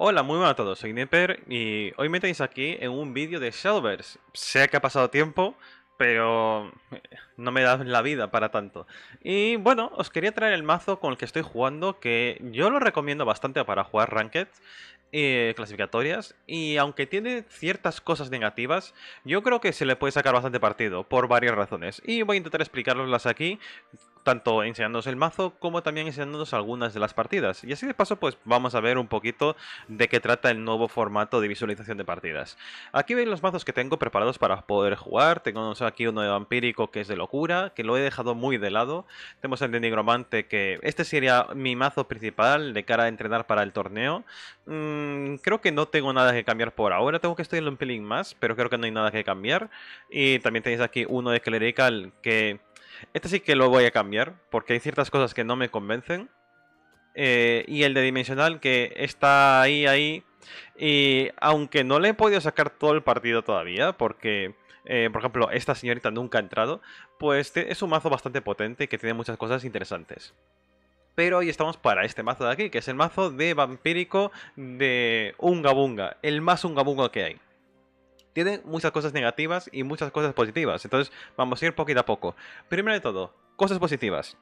Hola, muy buenas a todos, soy Nipper y hoy me tenéis aquí en un vídeo de Shadowverse. Sé que ha pasado tiempo, pero no me da la vida para tanto. Y bueno, os quería traer el mazo con el que estoy jugando, que yo lo recomiendo bastante para jugar Ranked. y eh, clasificatorias y aunque tiene ciertas cosas negativas, yo creo que se le puede sacar bastante partido por varias razones y voy a intentar explicaroslas aquí tanto enseñándonos el mazo como también enseñándonos algunas de las partidas. Y así de paso pues vamos a ver un poquito de qué trata el nuevo formato de visualización de partidas. Aquí veis los mazos que tengo preparados para poder jugar. Tengo aquí uno de vampírico que es de locura, que lo he dejado muy de lado. Tenemos el de nigromante que este sería mi mazo principal de cara a entrenar para el torneo. Mm, creo que no tengo nada que cambiar por ahora. Tengo que estudiarlo un pelín más, pero creo que no hay nada que cambiar. Y también tenéis aquí uno de clerical que este sí que lo voy a cambiar, porque hay ciertas cosas que no me convencen. Eh, y el de Dimensional, que está ahí, ahí. Y aunque no le he podido sacar todo el partido todavía, porque, eh, por ejemplo, esta señorita nunca ha entrado, pues es un mazo bastante potente que tiene muchas cosas interesantes. Pero hoy estamos para este mazo de aquí, que es el mazo de vampírico de Ungabunga el más Ungabunga que hay tiene muchas cosas negativas y muchas cosas positivas. Entonces vamos a ir poquito a poco. Primero de todo, cosas positivas.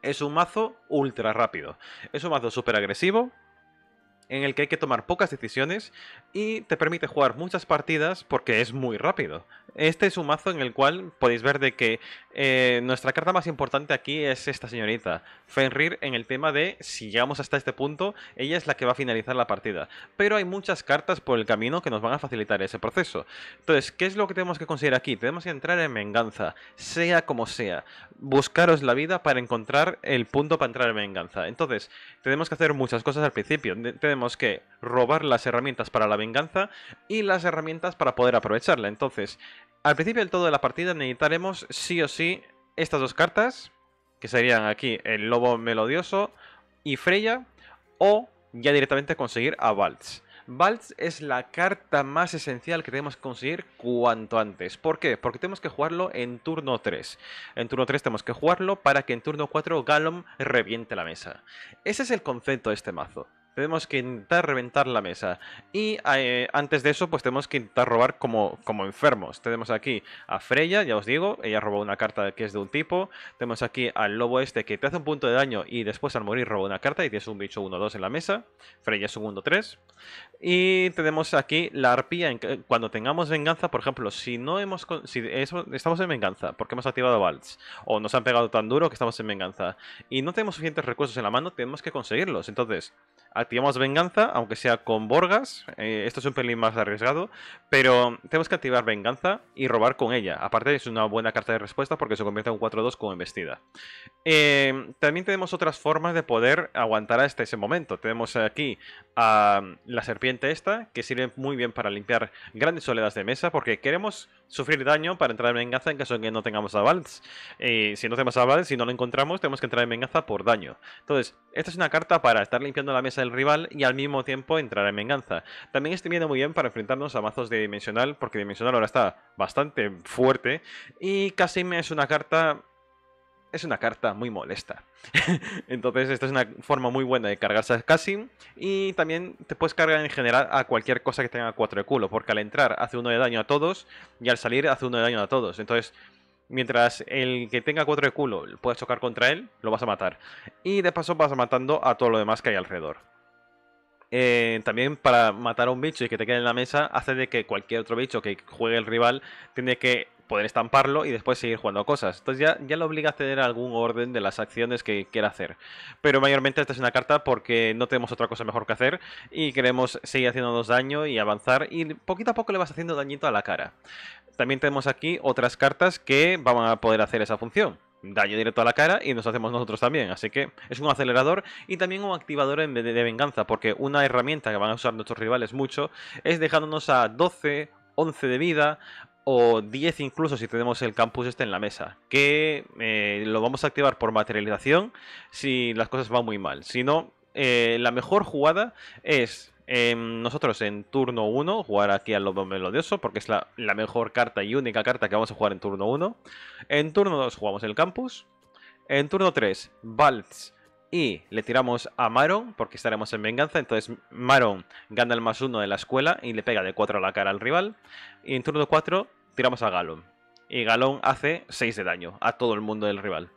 Es un mazo ultra rápido. Es un mazo súper agresivo, en el que hay que tomar pocas decisiones y te permite jugar muchas partidas porque es muy rápido. Este es un mazo en el cual podéis ver de que eh, nuestra carta más importante aquí es esta señorita, Fenrir, en el tema de si llegamos hasta este punto, ella es la que va a finalizar la partida. Pero hay muchas cartas por el camino que nos van a facilitar ese proceso. Entonces, ¿qué es lo que tenemos que conseguir aquí? Tenemos que entrar en venganza, sea como sea. Buscaros la vida para encontrar el punto para entrar en venganza. Entonces, tenemos que hacer muchas cosas al principio. Tenemos que robar las herramientas para la venganza y las herramientas para poder aprovecharla. Entonces, al principio del todo de la partida necesitaremos sí o sí estas dos cartas, que serían aquí el Lobo Melodioso y Freya, o ya directamente conseguir a Valtz. Valtz es la carta más esencial que tenemos que conseguir cuanto antes. ¿Por qué? Porque tenemos que jugarlo en turno 3. En turno 3 tenemos que jugarlo para que en turno 4 Galom reviente la mesa. Ese es el concepto de este mazo tenemos que intentar reventar la mesa. Y eh, antes de eso, pues tenemos que intentar robar como, como enfermos. Tenemos aquí a Freya, ya os digo, ella robó una carta que es de un tipo. Tenemos aquí al lobo este que te hace un punto de daño y después al morir roba una carta y tienes un bicho 1-2 en la mesa. Freya es un 1-3. Y tenemos aquí la arpía. cuando tengamos venganza, por ejemplo, si no hemos... Si estamos en venganza porque hemos activado Vals. o nos han pegado tan duro que estamos en venganza y no tenemos suficientes recursos en la mano, tenemos que conseguirlos. Entonces, activamos venganza, aunque sea con Borgas. Eh, esto es un pelín más arriesgado, pero tenemos que activar venganza y robar con ella. Aparte es una buena carta de respuesta porque se convierte en un 4-2 con embestida. Eh, también tenemos otras formas de poder aguantar hasta este, ese momento. Tenemos aquí a la serpiente esta, que sirve muy bien para limpiar grandes soledades de mesa, porque queremos sufrir daño para entrar en venganza en caso de que no tengamos a si no tenemos a si no lo encontramos, tenemos que entrar en venganza por daño. Entonces, esta es una carta para estar limpiando la mesa del rival y al mismo tiempo entrar en venganza. También este viene muy bien para enfrentarnos a mazos de Dimensional, porque Dimensional ahora está bastante fuerte y casi me es una carta es una carta muy molesta. Entonces, esta es una forma muy buena de cargarse a Cassim. Y también te puedes cargar en general a cualquier cosa que tenga 4 de culo, porque al entrar hace uno de daño a todos y al salir hace uno de daño a todos. Entonces, mientras el que tenga 4 de culo puedas chocar contra él, lo vas a matar. Y de paso vas matando a todo lo demás que hay alrededor. Eh, también para matar a un bicho y que te quede en la mesa hace de que cualquier otro bicho que juegue el rival tiene que poder estamparlo y después seguir jugando cosas. Entonces ya, ya lo obliga a tener algún orden de las acciones que quiera hacer. Pero mayormente esta es una carta porque no tenemos otra cosa mejor que hacer y queremos seguir haciéndonos daño y avanzar y poquito a poco le vas haciendo dañito a la cara. También tenemos aquí otras cartas que van a poder hacer esa función daño directo a la cara y nos hacemos nosotros también. Así que es un acelerador y también un activador de, venganza, porque una herramienta que van a usar nuestros rivales mucho es dejándonos a 12, 11 de vida o 10 incluso si tenemos el campus este en la mesa, que eh, lo vamos a activar por materialización si las cosas van muy mal. Si no, eh, la mejor jugada es em, nosotros en turno 1 jugar aquí al lobo melodioso porque es la, mejor carta y única carta que vamos a jugar en turno 1. En turno 2 jugamos el campus. En turno 3, Valtz. y le tiramos a Maron, porque estaremos en venganza. Entonces Maron gana el más uno de la escuela y le pega de 4 a la cara al rival. Y en turno 4 tiramos a galón Y galón hace 6 de daño a todo el mundo del rival.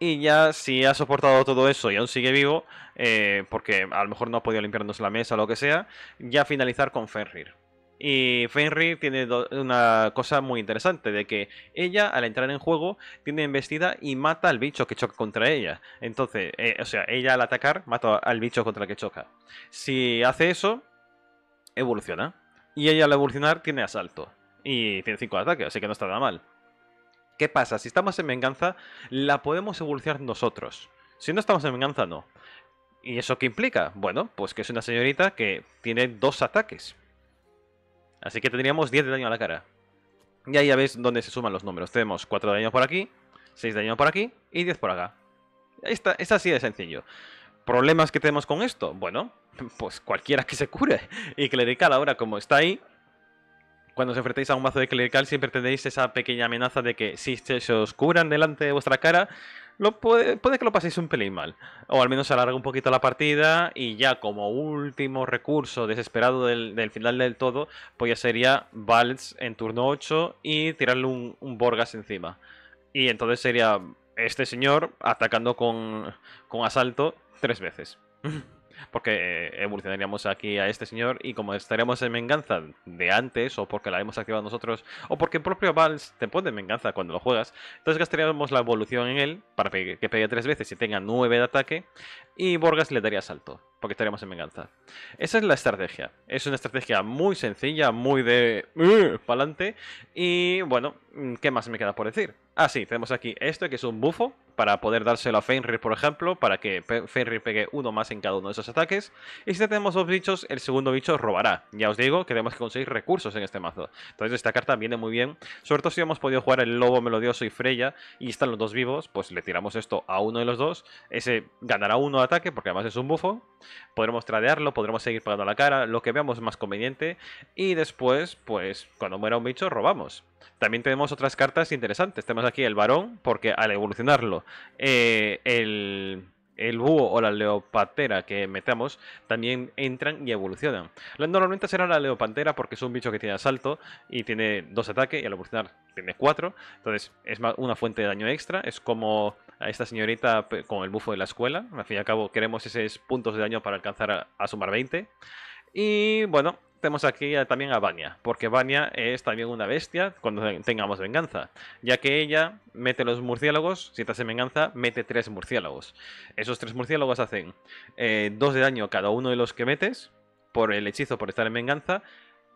Y ya si ha soportado todo eso y aún sigue vivo, eh, porque a lo mejor no ha podido limpiarnos la mesa o lo que sea, ya finalizar con Fenrir. Y Fenrir tiene una cosa muy interesante, de que ella al entrar en juego tiene embestida y mata al bicho que choca contra ella. Entonces, eh, o sea, ella al atacar mata al bicho contra el que choca. Si hace eso, evoluciona. Y ella al evolucionar tiene asalto y 5 de ataque, así que no está nada mal. ¿Qué pasa? Si estamos en venganza, la podemos evolucionar nosotros. Si no estamos en venganza, no. ¿Y eso qué implica? Bueno, pues que es una señorita que tiene dos ataques. Así que tendríamos 10 de daño a la cara. Y ahí ya veis dónde se suman los números. Tenemos 4 de daño por aquí, 6 de daño por aquí y 10 por acá. Ahí está, es así de sencillo. ¿Problemas que tenemos con esto? Bueno, pues cualquiera que se cure. Y Clerical ahora como está ahí, cuando os enfrentáis a un mazo de clerical siempre tenéis esa pequeña amenaza de que si se os curan delante de vuestra cara, lo puede, que lo paséis un pelín mal. O al menos alarga un poquito la partida y ya como último recurso desesperado del, final del todo, pues ya sería Vals en turno 8 y tirarle un, Borgas encima. Y entonces sería este señor atacando con, con asalto tres veces. porque eh, evolucionaríamos aquí a este señor y como estaríamos en venganza de antes o porque la hemos activado nosotros o porque el propio Vals te pone en venganza cuando lo juegas, entonces gastaríamos la evolución en él para que pegue tres veces y tenga 9 de ataque y Borgas le daría salto, porque estaríamos en venganza. Esa es la estrategia. Es una estrategia muy sencilla, muy de... Uh, pa'lante. Y bueno, ¿qué más me queda por decir? Ah, sí, tenemos aquí esto, que es un bufo, para poder dárselo a Fenrir, por ejemplo, para que Fenrir pegue uno más en cada uno de esos ataques. Y si tenemos dos bichos, el segundo bicho robará. Ya os digo que tenemos que conseguir recursos en este mazo. Entonces esta carta viene muy bien, sobre todo si hemos podido jugar el Lobo Melodioso y Freya, y están los dos vivos, pues le tiramos esto a uno de los dos. Ese ganará uno ataque, porque además es un bufo. Podremos tradearlo, podremos seguir pagando la cara, lo que veamos más conveniente. Y después, pues cuando muera un bicho, robamos. También tenemos otras cartas interesantes. Tenemos aquí el varón, porque al evolucionarlo, eh, el, el búho o la leopatera que metamos también entran y evolucionan. Normalmente será la leopantera porque es un bicho que tiene asalto y tiene dos ataques y al evolucionar tiene cuatro. Entonces es una fuente de daño extra. Es como a esta señorita con el bufo de la escuela. Al fin y al cabo, queremos esos puntos de daño para alcanzar a, sumar 20. Y bueno, tenemos aquí también a Vania, porque Vania es también una bestia cuando tengamos venganza, ya que ella mete los murciélagos, si estás en venganza, mete tres murciélagos. Esos tres murciélagos hacen 2 eh, dos de daño cada uno de los que metes, por el hechizo, por estar en venganza.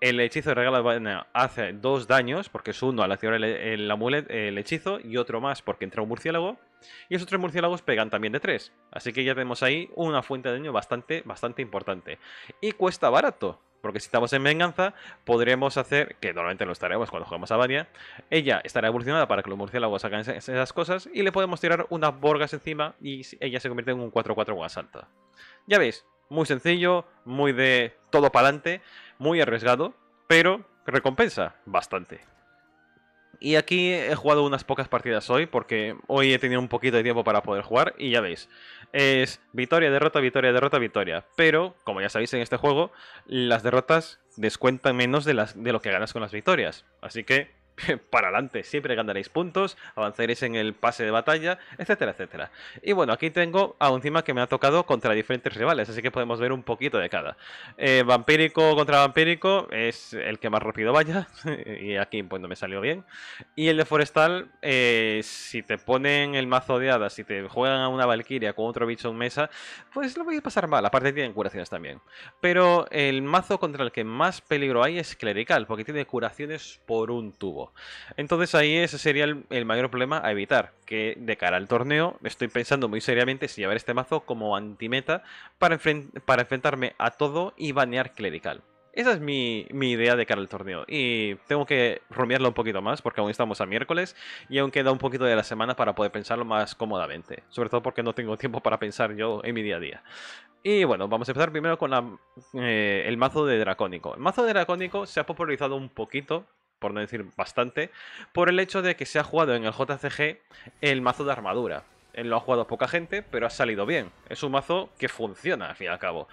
El hechizo de regalo Vania hace dos daños, porque es uno al activar el, el hechizo, y otro más porque entra un murciélago. Y esos tres murciélagos pegan también de tres. Así que ya tenemos ahí una fuente de daño bastante, bastante importante. Y cuesta barato. Porque si estamos en venganza, podremos hacer, que normalmente lo estaremos cuando jugamos a Varia, ella estará evolucionada para que los murciélagos hagan esas cosas y le podemos tirar unas borgas encima y ella se convierte en un 4-4 un Ya veis, muy sencillo, muy de todo para adelante, muy arriesgado, pero recompensa bastante. Y aquí he jugado unas pocas partidas hoy, porque hoy he tenido un poquito de tiempo para poder jugar, y ya veis, es victoria, derrota, victoria, derrota, victoria. Pero, como ya sabéis en este juego, las derrotas descuentan menos de, las, de lo que ganas con las victorias. Así que para adelante, siempre ganaréis puntos, avanzaréis en el pase de batalla, etcétera, etcétera. Y bueno, aquí tengo a un tema que me ha tocado contra diferentes rivales, así que podemos ver un poquito de cada. Eh, vampírico contra vampírico es el que más rápido vaya, y aquí pues no me salió bien. Y el de forestal, eh, si te ponen el mazo de hadas, si te juegan a una valquiria con otro bicho en mesa, pues lo voy a pasar mal, aparte tienen curaciones también. Pero el mazo contra el que más peligro hay es clerical, porque tiene curaciones por un tubo. Entonces ahí ese sería el, mayor problema a evitar, que de cara al torneo estoy pensando muy seriamente si llevar este mazo como antimeta para, para enfrentarme a todo y banear clerical. Esa es mi, idea de cara al torneo. Y tengo que rumiarlo un poquito más porque aún estamos a miércoles y aún queda un poquito de la semana para poder pensarlo más cómodamente. Sobre todo porque no tengo tiempo para pensar yo en mi día a día. Y bueno, vamos a empezar primero con eh, el mazo de Dracónico. El mazo de Dracónico se ha popularizado un poquito por no decir bastante, por el hecho de que se ha jugado en el JCG el mazo de armadura. Él lo ha jugado poca gente, pero ha salido bien. Es un mazo que funciona, al fin y al cabo.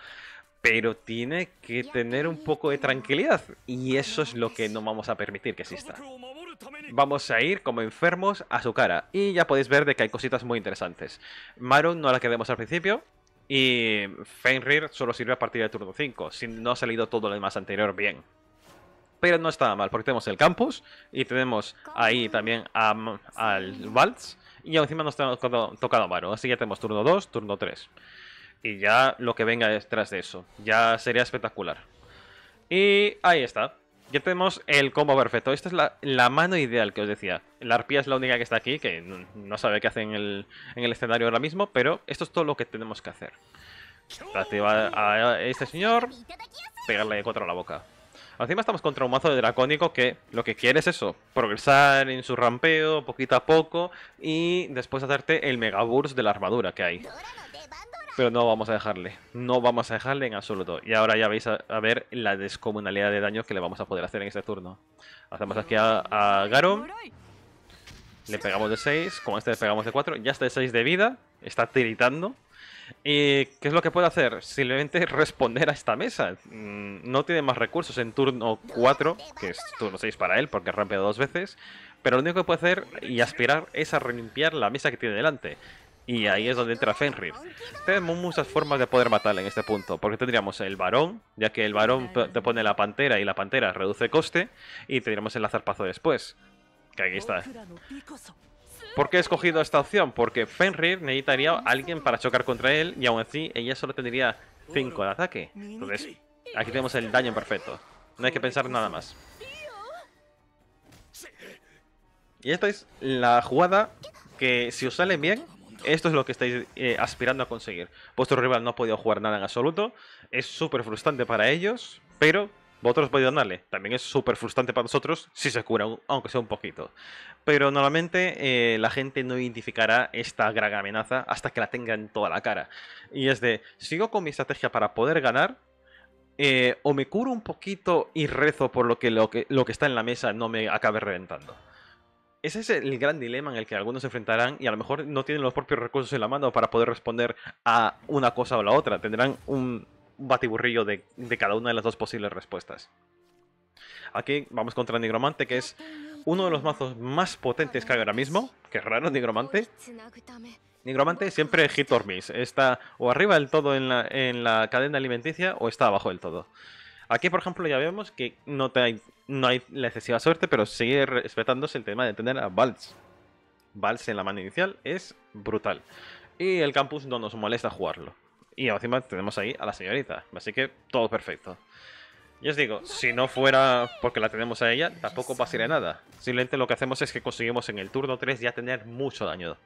Pero tiene que tener un poco de tranquilidad. Y eso es lo que no vamos a permitir que exista. Vamos a ir como enfermos a su cara. Y ya podéis ver de que hay cositas muy interesantes. Maru no la quedemos al principio. Y Fenrir solo sirve a partir del turno 5. Si no ha salido todo lo demás anterior bien pero no está mal, porque tenemos el campus y tenemos ahí también al Valtz y encima nos tenemos tocado mano. así ya tenemos turno 2, turno 3. Y ya lo que venga detrás de eso, ya sería espectacular. Y ahí está, ya tenemos el combo perfecto. Esta es la, mano ideal que os decía. La arpía es la única que está aquí, que no, sabe qué hace en el, escenario ahora mismo, pero esto es todo lo que tenemos que hacer. Activar a este señor, pegarle cuatro a la boca. Encima estamos contra un mazo de dracónico que lo que quiere es eso, progresar en su rampeo poquito a poco y después hacerte el megaburst de la armadura que hay. Pero no vamos a dejarle, no vamos a dejarle en absoluto. Y ahora ya vais a, ver la descomunalidad de daño que le vamos a poder hacer en este turno. Hacemos aquí a, a Le pegamos de 6, con este le pegamos de 4, ya está de 6 de vida, está tiritando. ¿Y eh, qué es lo que puede hacer? Simplemente responder a esta mesa. Mm, no tiene más recursos en turno 4, que es turno 6 para él, porque rompido dos veces. Pero lo único que puede hacer y aspirar es a limpiar la mesa que tiene delante. Y ahí es donde entra Fenrir. Tenemos muchas formas de poder matarle en este punto. Porque tendríamos el varón, ya que el varón te pone la pantera y la pantera reduce coste. Y tendríamos el azarpazo después. Que aquí está. ¿Por qué he escogido esta opción? Porque Fenrir necesitaría a alguien para chocar contra él y aún así ella solo tendría 5 de ataque. Entonces, aquí tenemos el daño perfecto. No hay que pensar nada más. Y esta es la jugada que si os sale bien, esto es lo que estáis eh, aspirando a conseguir. Vuestro rival no ha podido jugar nada en absoluto. Es súper frustrante para ellos, pero vosotros podéis donarle. También es súper frustrante para nosotros si se cura, aunque sea un poquito. Pero normalmente eh, la gente no identificará esta gran amenaza hasta que la tenga en toda la cara. Y es de, sigo con mi estrategia para poder ganar, eh, o me curo un poquito y rezo por lo que, lo que lo que está en la mesa no me acabe reventando. Ese es el gran dilema en el que algunos se enfrentarán y a lo mejor no tienen los propios recursos en la mano para poder responder a una cosa o la otra. Tendrán un, batiburrillo de, de cada una de las dos posibles respuestas. Aquí vamos contra Nigromante, que es uno de los mazos más potentes que hay ahora mismo. Qué raro, Nigromante. Nigromante siempre hit or Está o arriba del todo en la, cadena alimenticia o está abajo del todo. Aquí, por ejemplo, ya vemos que no, te hay, no hay la excesiva suerte, pero sigue respetándose el tema de tener a Vals. Vals en la mano inicial es brutal. Y el campus no nos molesta jugarlo. Y encima tenemos ahí a la señorita. Así que todo perfecto. y os digo, si no fuera porque la tenemos a ella, tampoco pasaría nada. Simplemente lo que hacemos es que conseguimos en el turno 3 ya tener mucho daño.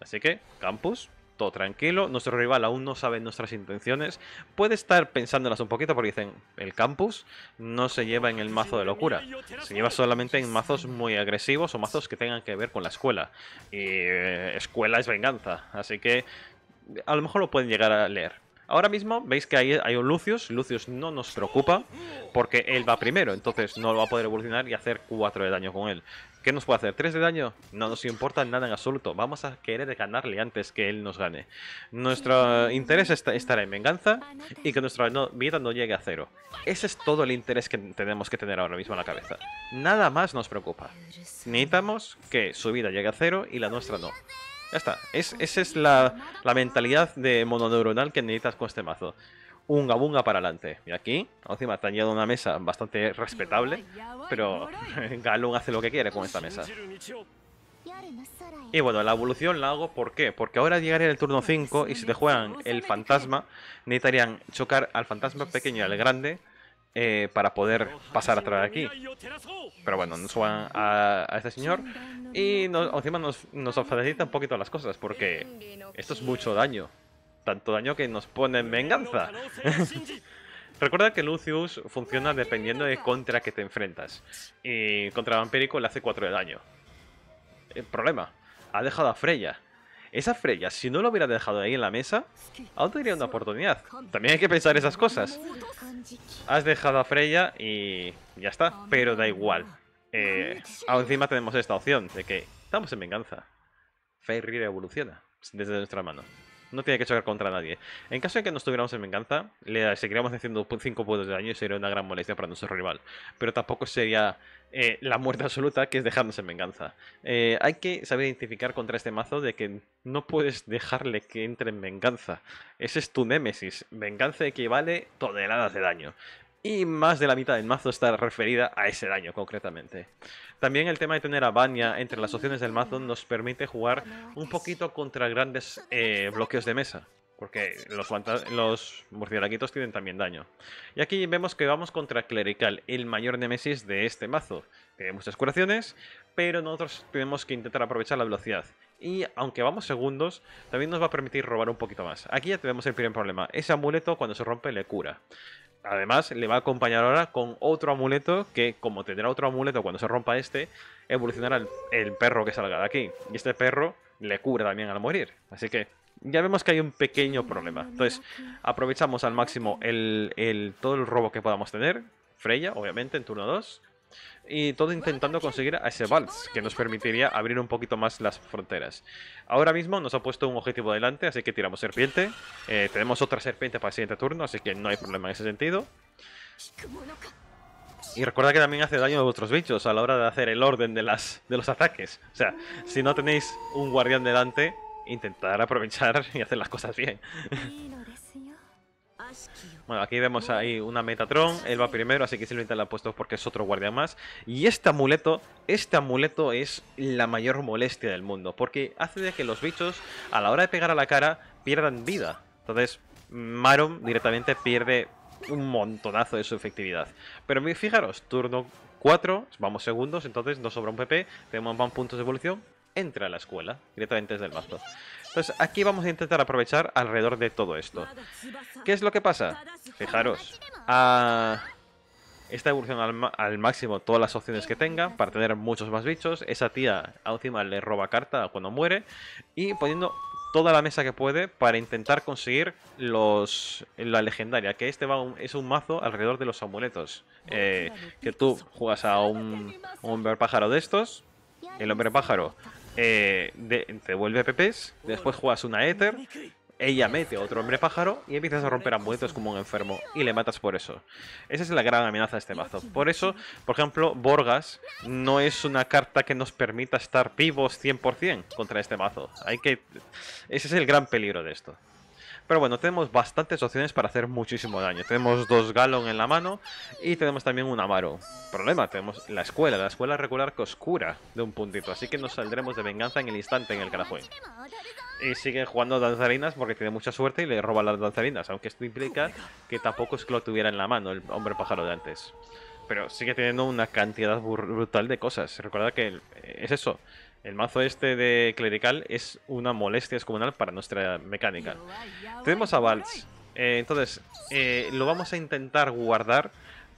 Así que, Campus, todo tranquilo. Nuestro rival aún no sabe nuestras intenciones. Puede estar pensándolas un poquito porque dicen, el Campus no se lleva en el mazo de locura. Se lleva solamente en mazos muy agresivos o mazos que tengan que ver con la escuela. Y eh, escuela es venganza. Así que a lo mejor lo pueden llegar a leer. Ahora mismo veis que hay, un Lucius, Lucius no nos preocupa porque él va primero, entonces no lo va a poder evolucionar y hacer 4 de daño con él. ¿Qué nos puede hacer? ¿3 de daño? No nos importa nada en absoluto, vamos a querer ganarle antes que él nos gane. Nuestro interés está, estará en venganza y que nuestra vida no llegue a cero. Ese es todo el interés que tenemos que tener ahora mismo en la cabeza. Nada más nos preocupa. Necesitamos que su vida llegue a cero y la nuestra no. Ya está. esa es la, mentalidad de mononeuronal que necesitas con este mazo. Un gabunga para adelante. Y aquí, encima te han llegado una mesa bastante respetable, pero Galun hace lo que quiere con esta mesa. Y bueno, la evolución la hago ¿por qué? Porque ahora llegaría el turno 5 y si te juegan el fantasma, necesitarían chocar al fantasma pequeño y al grande eh, para poder pasar a través de aquí. Pero bueno, nos van a, este señor y nos, encima nos, nos facilita un poquito las cosas porque esto es mucho daño. Tanto daño que nos pone en venganza. Recuerda que Lucius funciona dependiendo de contra que te enfrentas. Y contra Vampírico le hace 4 de daño. El problema, ha dejado a Freya. Esa Freya, si no lo hubiera dejado ahí en la mesa, aún tendría una oportunidad. También hay que pensar esas cosas. Has dejado a Freya y ya está, pero da igual. Eh, encima tenemos esta opción de que estamos en venganza. Fairy evoluciona desde nuestra mano. No tiene que chocar contra nadie. En caso de que nos estuviéramos en venganza, le seguiríamos haciendo 5 puntos de daño y sería una gran molestia para nuestro rival. Pero tampoco sería eh, la muerte absoluta, que es dejarnos en venganza. Eh, hay que saber identificar contra este mazo de que no puedes dejarle que entre en venganza. Ese es tu némesis. Venganza equivale toneladas de daño y más de la mitad del mazo está referida a ese daño concretamente. También el tema de tener a Bania entre las opciones del mazo nos permite jugar un poquito contra grandes eh, bloqueos de mesa. Porque los, los murciélaguitos tienen también daño. Y aquí vemos que vamos contra Clerical, el mayor nemesis de este mazo. Tiene muchas curaciones, pero nosotros tenemos que intentar aprovechar la velocidad. Y aunque vamos segundos, también nos va a permitir robar un poquito más. Aquí ya tenemos el primer problema. Ese amuleto cuando se rompe le cura además le va a acompañar ahora con otro amuleto que, como tendrá otro amuleto cuando se rompa este, evolucionará el, perro que salga de aquí. Y este perro le cura también al morir. Así que ya vemos que hay un pequeño problema. Entonces, aprovechamos al máximo el, todo el robo que podamos tener. Freya, obviamente, en turno 2 y todo intentando conseguir a ese Vals, que nos permitiría abrir un poquito más las fronteras. Ahora mismo nos ha puesto un objetivo delante, así que tiramos serpiente. Eh, tenemos otra serpiente para el siguiente turno, así que no hay problema en ese sentido. Y recuerda que también hace daño a vuestros bichos a la hora de hacer el orden de, las, de los ataques. O sea, si no tenéis un guardián delante, intentar aprovechar y hacer las cosas bien. Bueno, aquí vemos ahí una Metatron. Él va primero, así que simplemente la ha puesto porque es otro guardia más. Y este amuleto, este amuleto es la mayor molestia del mundo. Porque hace de que los bichos, a la hora de pegar a la cara, pierdan vida. Entonces, Marom directamente pierde un montonazo de su efectividad. Pero fijaros, turno 4, vamos segundos, entonces nos sobra un PP, tenemos más puntos de evolución, entra a la escuela directamente desde el mazo. Entonces aquí vamos a intentar aprovechar alrededor de todo esto. ¿Qué es lo que pasa? Fijaros, a esta evolución al, máximo todas las opciones que tenga para tener muchos más bichos. Esa tía encima le roba carta cuando muere y poniendo toda la mesa que puede para intentar conseguir los la legendaria, que este va es un mazo alrededor de los amuletos. Eh, que tú juegas a un, un hombre pájaro de estos, el hombre pájaro eh, de, te vuelve PPs, después juegas una Ether, ella mete a otro hombre pájaro y empiezas a romper amuletos como un enfermo y le matas por eso. Esa es la gran amenaza de este mazo. Por eso, por ejemplo, Borgas no es una carta que nos permita estar vivos 100% contra este mazo. Hay que... Ese es el gran peligro de esto. Pero bueno, tenemos bastantes opciones para hacer muchísimo daño. Tenemos dos Galon en la mano y tenemos también un Amaro. Problema, tenemos la escuela, la escuela regular que oscura de un puntito. Así que nos saldremos de venganza en el instante en el que Y sigue jugando danzarinas porque tiene mucha suerte y le roba las danzarinas. Aunque esto implica que tampoco es que lo tuviera en la mano el hombre pájaro de antes pero sigue teniendo una cantidad brutal de cosas. Recuerda que es eso. El mazo este de clerical es una molestia excomunal para nuestra mecánica. Tenemos a vals eh, entonces, eh, lo vamos a intentar guardar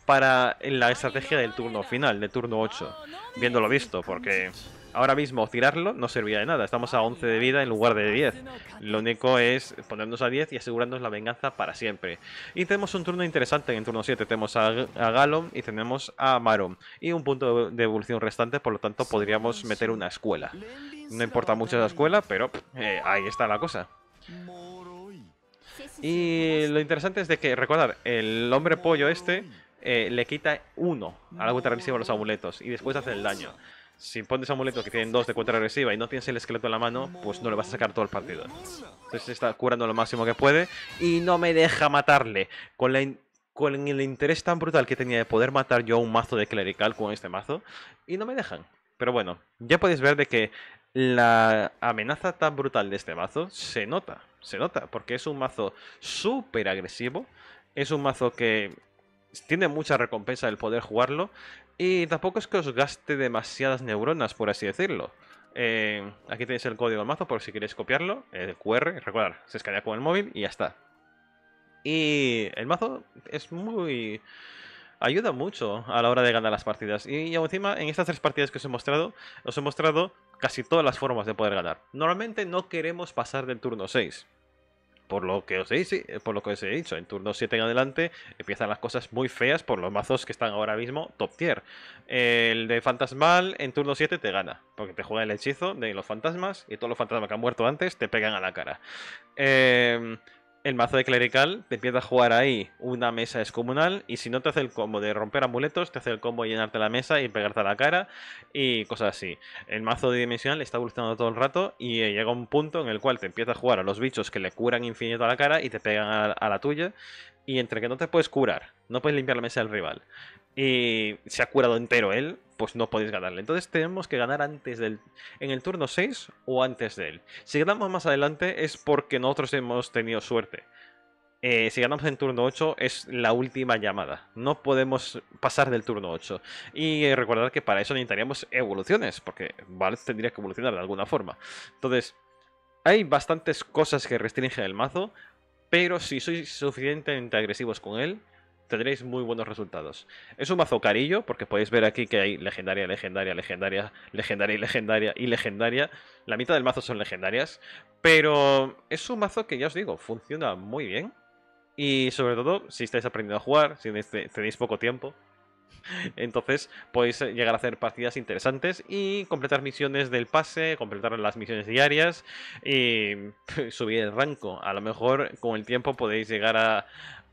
para la estrategia del turno final, de turno 8. Viéndolo visto, porque ahora mismo tirarlo no serviría de nada. Estamos a 11 de vida en lugar de 10. Lo único es ponernos a 10 y asegurarnos la venganza para siempre. Y tenemos un turno interesante. En turno 7 tenemos a, Galom y tenemos a Maron. Y un punto de evolución restante, por lo tanto podríamos meter una escuela. No importa mucho esa escuela, pero eh, ahí está la cosa. Y lo interesante es de que, recordad, el hombre pollo este eh, le quita uno a la a los amuletos y después hace el daño. Si pones amuleto que tienen dos de cuenta agresiva y no tienes el esqueleto en la mano, pues no le vas a sacar todo el partido. Entonces está curando lo máximo que puede y no me deja matarle. Con, con el interés tan brutal que tenía de poder matar yo a un mazo de clerical con este mazo, y no me dejan. Pero bueno, ya podéis ver de que la amenaza tan brutal de este mazo se nota, se nota, porque es un mazo súper agresivo, es un mazo que tiene mucha recompensa el poder jugarlo, y tampoco es que os gaste demasiadas neuronas, por así decirlo. Eh, aquí tenéis el código del mazo por si queréis copiarlo, el QR, recordar, se escanea con el móvil y ya está. Y el mazo es muy... ayuda mucho a la hora de ganar las partidas. Y encima, en estas tres partidas que os he mostrado, os he mostrado casi todas las formas de poder ganar. Normalmente no queremos pasar del turno 6 por lo que os he dicho, eh, por lo que os he dicho, en turno 7 en adelante empiezan las cosas muy feas por los mazos que están ahora mismo top tier. El de fantasmal en turno 7 te gana, porque te juega el hechizo de los fantasmas y todos los fantasmas que han muerto antes te pegan a la cara. Eh, el mazo de clerical, te empieza a jugar ahí una mesa descomunal y si no te hace el combo de romper amuletos, te hace el combo de llenarte la mesa y pegarte a la cara y cosas así. El mazo de dimensional está evolucionando todo el rato y eh, llega un punto en el cual te empieza a jugar a los bichos que le curan infinito a la cara y te pegan a la tuya y entre que no te puedes curar, no puedes limpiar la mesa del rival y se ha curado entero él, pues no podéis ganarle. Entonces tenemos que ganar antes del en el turno 6 o antes de él. Si ganamos más adelante es porque nosotros hemos tenido suerte. Eh, si ganamos en turno 8 es la última llamada. No podemos pasar del turno 8. Y recordad que para eso necesitaríamos evoluciones, porque Valve tendría que evolucionar de alguna forma. Entonces, hay bastantes cosas que restringen el mazo, pero si sois suficientemente agresivos con él, tendréis muy buenos resultados. Es un mazo carillo, porque podéis ver aquí que hay legendaria, legendaria, legendaria, legendaria y legendaria y legendaria. La mitad del mazo son legendarias, pero es un mazo que ya os digo, funciona muy bien. Y sobre todo, si estáis aprendiendo a jugar, si tenéis poco tiempo, entonces podéis llegar a hacer partidas interesantes y completar misiones del pase, completar las misiones diarias y subir el rango. A lo mejor con el tiempo podéis llegar a,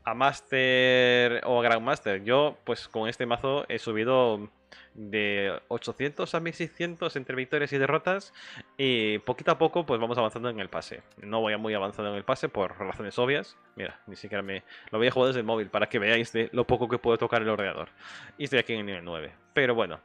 a Master o a Grandmaster. Yo, pues con este mazo he subido de 800 a 1600 entre victorias y derrotas y poquito a poco pues vamos avanzando en el pase. No voy a muy avanzado en el pase por razones obvias. Mira, ni siquiera me... Lo voy a jugar desde el móvil para que veáis de lo poco que puedo tocar el ordenador. Y estoy aquí en el nivel 9. Pero bueno.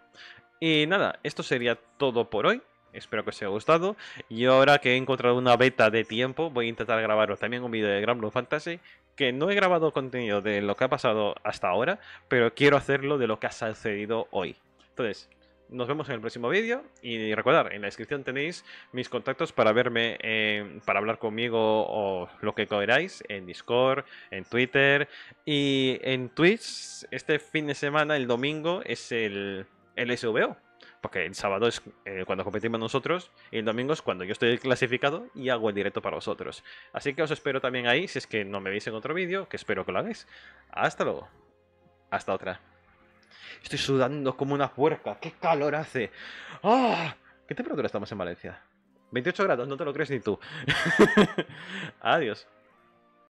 Y nada, esto sería todo por hoy. Espero que os haya gustado. Y ahora que he encontrado una beta de tiempo, voy a intentar grabaros también un vídeo de Grand Blue Fantasy. Que no he grabado contenido de lo que ha pasado hasta ahora, pero quiero hacerlo de lo que ha sucedido hoy. Entonces, nos vemos en el próximo vídeo y recordar, en la descripción tenéis mis contactos para verme, eh, para hablar conmigo o lo que queráis en Discord, en Twitter y en Twitch. Este fin de semana, el domingo, es el, el SVO. Porque el sábado es eh, cuando competimos nosotros y el domingo es cuando yo estoy clasificado y hago el directo para vosotros. Así que os espero también ahí si es que no me veis en otro vídeo, que espero que lo hagáis. Hasta luego. Hasta otra. Estoy sudando como una puerca. ¡Qué calor hace! ¡Ah! ¿Qué temperatura estamos en Valencia? 28 grados, no te lo crees ni tú. Adiós.